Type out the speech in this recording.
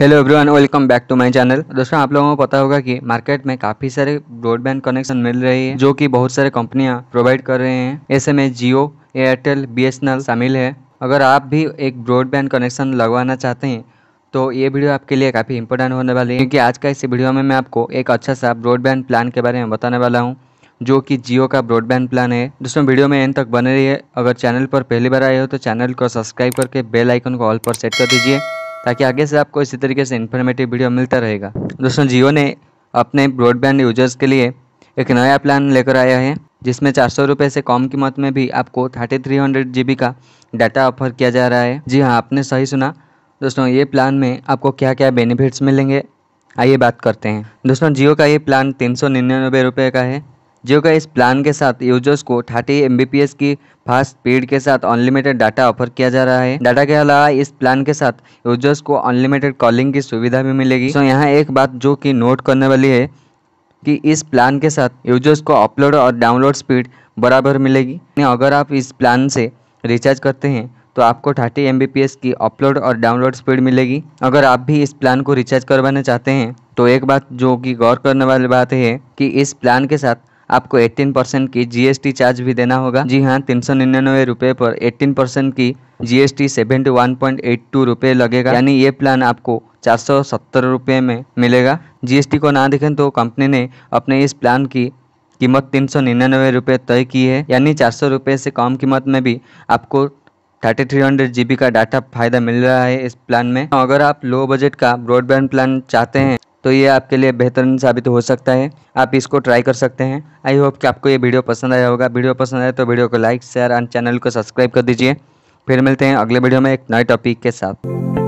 hello everyone welcome back to my channel दोस्तों आप लोगों को पता होगा कि मार्केट में काफ़ी सारे ब्रॉडबैंड कनेक्शन मिल रही है जो कि बहुत सारे कंपनियां प्रोवाइड कर रहे हैं ऐसे में जियो एयरटेल बीएसएनएल शामिल है अगर आप भी एक ब्रॉडबैंड कनेक्शन लगवाना चाहते हैं तो ये वीडियो आपके लिए काफ़ी इंपॉर्टेंट होने वाली है क्योंकि आज का इस वीडियो में मैं आपको एक अच्छा सा ब्रॉडबैंड प्लान के बारे में बताने वाला हूँ जो कि जियो का ब्रॉडबैंड प्लान है दोस्तों वीडियो में एंड तक बने रहिए अगर चैनल पर पहली बार आए हो तो चैनल को सब्सक्राइब करके बेल आइकन को ऑल पर सेट कर दीजिए ताकि आगे से आपको इसी तरीके से इन्फॉर्मेटिव वीडियो मिलता रहेगा दोस्तों जियो ने अपने ब्रॉडबैंड यूजर्स के लिए एक नया प्लान लेकर आया है जिसमें चार सौ रुपये से कम कीमत में भी आपको thirty three hundred G B का डाटा ऑफर किया जा रहा है जी हाँ आपने सही सुना दोस्तों ये प्लान में आपको क्या क्या बेनिफिट्स मिलेंगे आइए बात करते हैं दोस्तों जियो का ये प्लान तीन सौ निन्यानवे रुपये का है जियो का इस प्लान के साथ यूजर्स को थर्टी एम की फास्ट स्पीड के साथ अनलिमिटेड डाटा ऑफर किया जा रहा है डाटा के अलावा इस प्लान के साथ यूजर्स को अनलिमिटेड कॉलिंग की सुविधा भी मिलेगी सो यहाँ एक बात जो कि नोट करने वाली है कि इस प्लान के साथ यूजर्स को अपलोड और डाउनलोड स्पीड बराबर मिलेगी अगर आप इस प्लान से रिचार्ज करते हैं तो आपको थर्टी एम की अपलोड और डाउनलोड स्पीड मिलेगी अगर आप भी इस प्लान को रिचार्ज करवाना चाहते हैं तो एक बात जो कि गौर करने वाली बात है कि इस प्लान के साथ आपको 18 परसेंट की जीएसटी चार्ज भी देना होगा जी हाँ तीन सौ निन्यानवे रुपए पर 18 परसेंट की GST seventy one point eight two रुपए लगेगा यानी ये प्लान आपको चार सौ सत्तर रुपये में मिलेगा जीएसटी को ना देखें तो कंपनी ने अपने इस प्लान की कीमत तीन सौ निन्यानवे रुपये तय की है यानी चार सौ रुपये से कम कीमत में भी आपको थर्टी थ्री हंड्रेड जी का डाटा फायदा मिल रहा है इस प्लान में अगर आप लो बजट का ब्रॉडबैंड प्लान चाहते हैं तो ये आपके लिए बेहतरीन साबित हो सकता है आप इसको ट्राई कर सकते हैं आई होप कि आपको ये वीडियो पसंद आया होगा वीडियो पसंद आया तो वीडियो को लाइक शेयर एंड चैनल को सब्सक्राइब कर दीजिए फिर मिलते हैं अगले वीडियो में एक नए टॉपिक के साथ